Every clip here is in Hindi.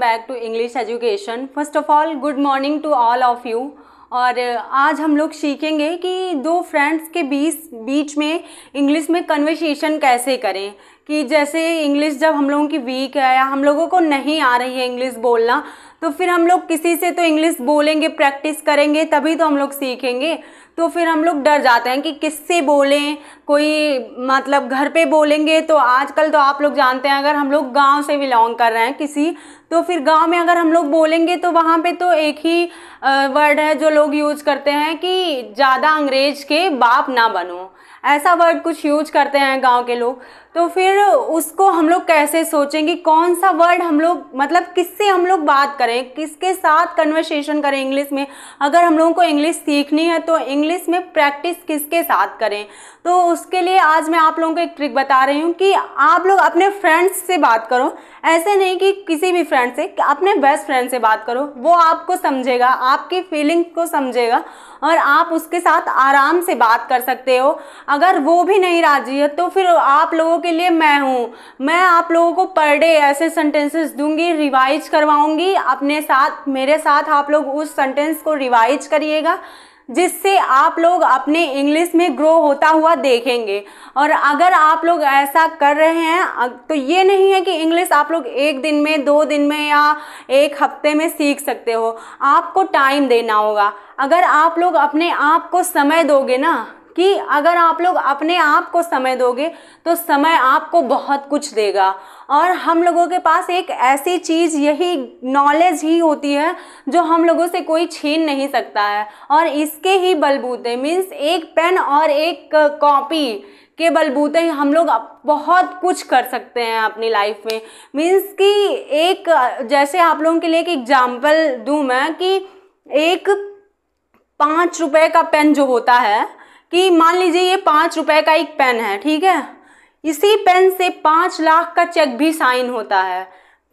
back to English education first of all good morning to all of you और uh, आज हम लोग सीखेंगे कि दो फ्रेंड्स के बीच बीच में इंग्लिश में कन्वर्सेशन कैसे करें कि जैसे इंग्लिश जब हम लोगों की वीक है या हम लोगों को नहीं आ रही है इंग्लिश बोलना तो फिर हम लोग किसी से तो इंग्लिश बोलेंगे प्रैक्टिस करेंगे तभी तो हम लोग सीखेंगे तो फिर हम लोग डर जाते हैं कि किससे बोलें कोई मतलब घर पे बोलेंगे तो आजकल तो आप लोग जानते हैं अगर हम लोग गांव से बिलोंग कर रहे हैं किसी तो फिर गांव में अगर हम लोग बोलेंगे तो वहाँ पे तो एक ही वर्ड है जो लोग यूज करते हैं कि ज़्यादा अंग्रेज के बाप ना बनो ऐसा वर्ड कुछ यूज करते हैं गाँव के लोग तो फिर उसको हम लोग कैसे सोचेंगे कौन सा वर्ड हम लोग मतलब किससे हम लोग बात करें किसके साथ कन्वर्सेशन करें इंग्लिश में अगर हम लोगों को इंग्लिश सीखनी है तो इंग्लिश में प्रैक्टिस किसके साथ करें तो उसके लिए आज मैं आप लोगों को एक ट्रिक बता रही हूँ कि आप लोग अपने फ्रेंड्स से बात करो ऐसे नहीं कि किसी भी फ्रेंड से अपने बेस्ट फ्रेंड से बात करो वो आपको समझेगा आपकी फीलिंग को समझेगा और आप उसके साथ आराम से बात कर सकते हो अगर वो भी नहीं राजी है तो फिर आप लोगों के लिए मैं हूँ मैं आप लोगों को पर डे ऐसे सेंटेंसेस दूंगी रिवाइज करवाऊंगी अपने साथ मेरे साथ आप लोग उस सेंटेंस को रिवाइज करिएगा जिससे आप लोग अपने इंग्लिश में ग्रो होता हुआ देखेंगे और अगर आप लोग ऐसा कर रहे हैं तो ये नहीं है कि इंग्लिश आप लोग एक दिन में दो दिन में या एक हफ्ते में सीख सकते हो आपको टाइम देना होगा अगर आप लोग अपने आप को समय दोगे ना कि अगर आप लोग अपने आप को समय दोगे तो समय आपको बहुत कुछ देगा और हम लोगों के पास एक ऐसी चीज़ यही नॉलेज ही होती है जो हम लोगों से कोई छीन नहीं सकता है और इसके ही बलबूते मीन्स एक पेन और एक कॉपी के बलबूते ही हम लोग बहुत कुछ कर सकते हैं अपनी लाइफ में मीन्स कि एक जैसे आप लोगों के लिए एक एग्जाम्पल दूँ मैं कि एक पाँच रुपए का पेन जो होता है कि मान लीजिए ये पाँच रुपए का एक पेन है ठीक है इसी पेन से पाँच लाख का चेक भी साइन होता है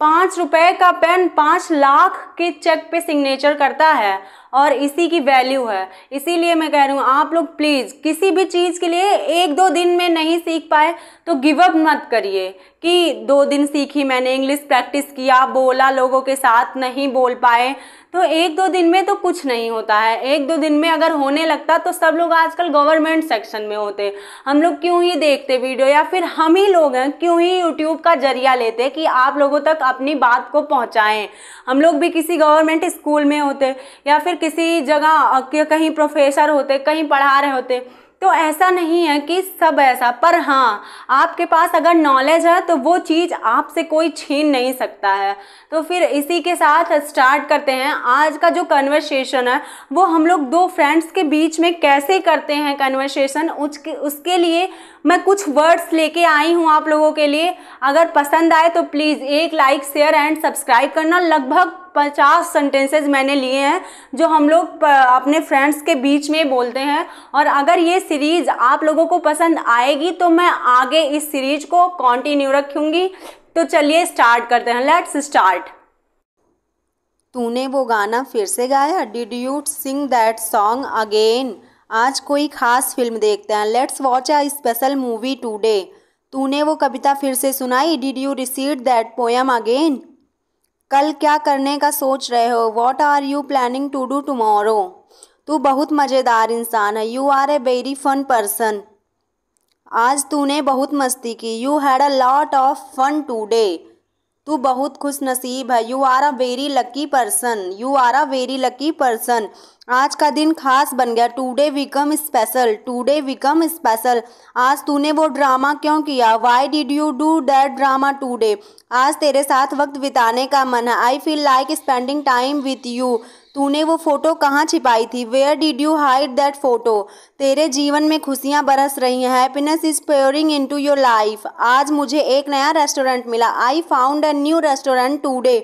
पाँच रुपए का पेन पाँच लाख के चेक पे सिग्नेचर करता है और इसी की वैल्यू है इसीलिए मैं कह रही हूँ आप लोग प्लीज़ किसी भी चीज़ के लिए एक दो दिन में नहीं सीख पाए तो गिव अप मत करिए कि दो दिन सीखी मैंने इंग्लिश प्रैक्टिस किया बोला लोगों के साथ नहीं बोल पाए तो एक दो दिन में तो कुछ नहीं होता है एक दो दिन में अगर होने लगता तो सब लोग आजकल गवर्नमेंट सेक्शन में होते हम लोग क्यों ही देखते वीडियो या फिर हम ही लोग हैं क्यों ही यूट्यूब का जरिया लेते कि आप लोगों तक अपनी बात को पहुँचाएँ हम लोग भी किसी गवर्नमेंट स्कूल में होते या फिर किसी जगह कहीं प्रोफेसर होते कहीं पढ़ा रहे होते तो ऐसा नहीं है कि सब ऐसा पर हाँ आपके पास अगर नॉलेज है तो वो चीज़ आपसे कोई छीन नहीं सकता है तो फिर इसी के साथ स्टार्ट करते हैं आज का जो कन्वर्सेशन है वो हम लोग दो फ्रेंड्स के बीच में कैसे करते हैं कन्वर्सेशन उसके उसके लिए मैं कुछ वर्ड्स लेके आई हूँ आप लोगों के लिए अगर पसंद आए तो प्लीज़ एक लाइक शेयर एंड सब्सक्राइब करना लगभग पचास सेंटेंसेज मैंने लिए हैं जो हम लोग अपने फ्रेंड्स के बीच में बोलते हैं और अगर ये सीरीज़ आप लोगों को पसंद आएगी तो मैं आगे इस सीरीज को कंटिन्यू रखूंगी तो चलिए स्टार्ट करते हैं लेट्स स्टार्ट तूने वो गाना फिर से गाया did you sing that song again आज कोई खास फिल्म देखते हैं let's watch a special movie today तूने वो कविता फिर से सुनाई did you recite that poem again कल क्या करने का सोच रहे हो what are you planning to do tomorrow तू बहुत मज़ेदार इंसान है you are a very fun person आज तूने बहुत मस्ती की you had a lot of fun today तू बहुत खुश नसीब है you are a very lucky person you are a very lucky person आज का दिन खास बन गया today became special today became special आज तूने वो ड्रामा क्यों किया why did you do that drama today आज तेरे साथ वक्त बिताने का मन है I feel like spending time with you तूने वो फ़ोटो कहाँ छिपाई थी where did you hide that photo तेरे जीवन में खुशियाँ बरस रही हैं happiness is pairing into your life आज मुझे एक नया रेस्टोरेंट मिला I found a new restaurant today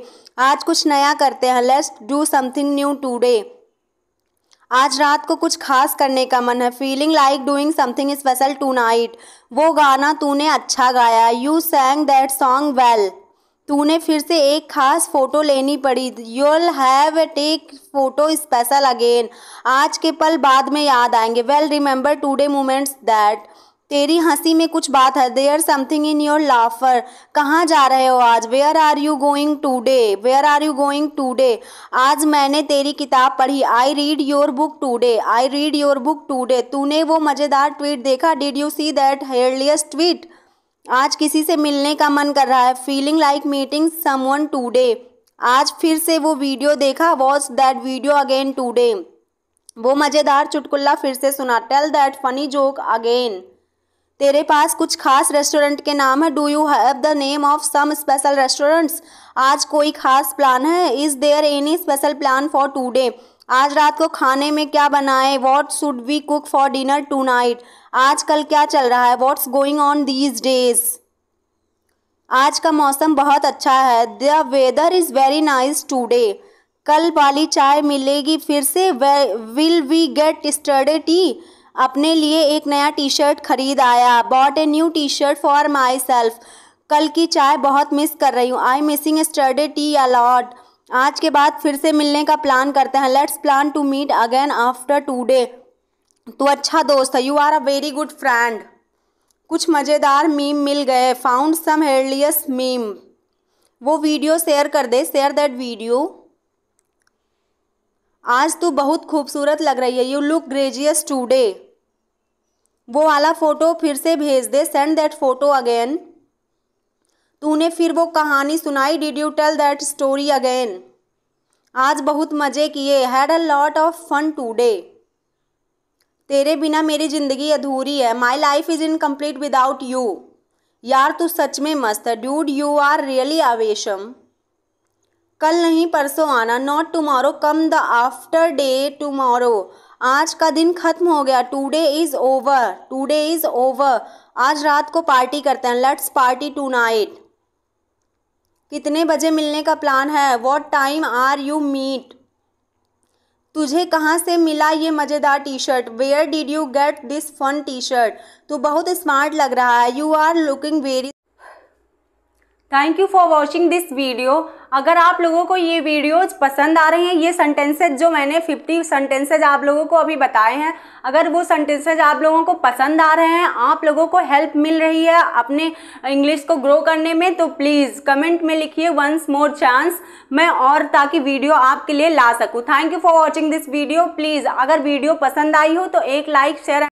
आज कुछ नया करते हैं let's do something new today आज रात को कुछ खास करने का मन है feeling like doing something special tonight वो गाना तूने अच्छा गाया you sang that song well तूने फिर से एक खास फ़ोटो लेनी पड़ी you'll have take photo special again आज के पल बाद में याद आएंगे we'll remember today moments that तेरी हंसी में कुछ बात है there something in your laughter कहाँ जा रहे हो आज where are you going today where are you going today आज मैंने तेरी किताब पढ़ी I read your book today I read your book today तूने वो मज़ेदार ट्वीट देखा did you see that hilarious tweet आज किसी से मिलने का मन कर रहा है feeling like meeting someone today आज फिर से वो वीडियो देखा watch that video again today वो मज़ेदार चुटकुल्ला फिर से सुना tell that funny joke again तेरे पास कुछ खास रेस्टोरेंट के नाम है do you have the name of some special restaurants आज कोई खास प्लान है is there any special plan for today आज रात को खाने में क्या बनाएं what should we cook for dinner tonight आज कल क्या चल रहा है what's going on these days आज का मौसम बहुत अच्छा है the weather is very nice today कल वाली चाय मिलेगी फिर से विल वी गेट स्टडे टी अपने लिए एक नया टी शर्ट खरीद आया bought a new T shirt for myself कल की चाय बहुत मिस कर रही हूँ आई मिसिंग स्टडे टी अलॉट आज के बाद फिर से मिलने का प्लान करते हैं let's plan to meet again after today तो अच्छा दोस्त है you are a very good friend कुछ मज़ेदार मीम मिल गए फाउंड सम हेडलियस मीम वो वीडियो शेयर कर दे शेयर दैट वीडियो आज तू बहुत खूबसूरत लग रही है यू लुक ग्रेजियस टूडे वो वाला फ़ोटो फिर से भेज दे सेंड दैट फ़ोटो अगेन तूने फिर वो कहानी सुनाई did you tell that story again आज बहुत मज़े किए had a lot of fun today तेरे बिना मेरी ज़िंदगी अधूरी है my life is incomplete without you यार तू सच में मस्त है dude you are really awesome कल नहीं परसों आना not tomorrow come the after day tomorrow आज का दिन खत्म हो गया today is over today is over आज रात को पार्टी करते हैं लेट्स पार्टी टू नाइट कितने बजे मिलने का प्लान है what time are you meet तुझे कहाँ से मिला ये मज़ेदार T shirt where did you get this fun T shirt तू बहुत स्मार्ट लग रहा है you are looking very thank you for watching this video अगर आप लोगों को ये वीडियोज पसंद आ रहे हैं ये सेंटेंसेज जो मैंने 50 सेंटेंसेज आप लोगों को अभी बताए हैं अगर वो सेंटेंसेज आप लोगों को पसंद आ रहे हैं आप लोगों को हेल्प मिल रही है अपने इंग्लिश को ग्रो करने में तो प्लीज़ कमेंट में लिखिए वंस मोर चांस मैं और ताकि वीडियो आपके लिए ला सकूँ thank you for watching this video please अगर वीडियो पसंद आई हो तो एक लाइक शेयर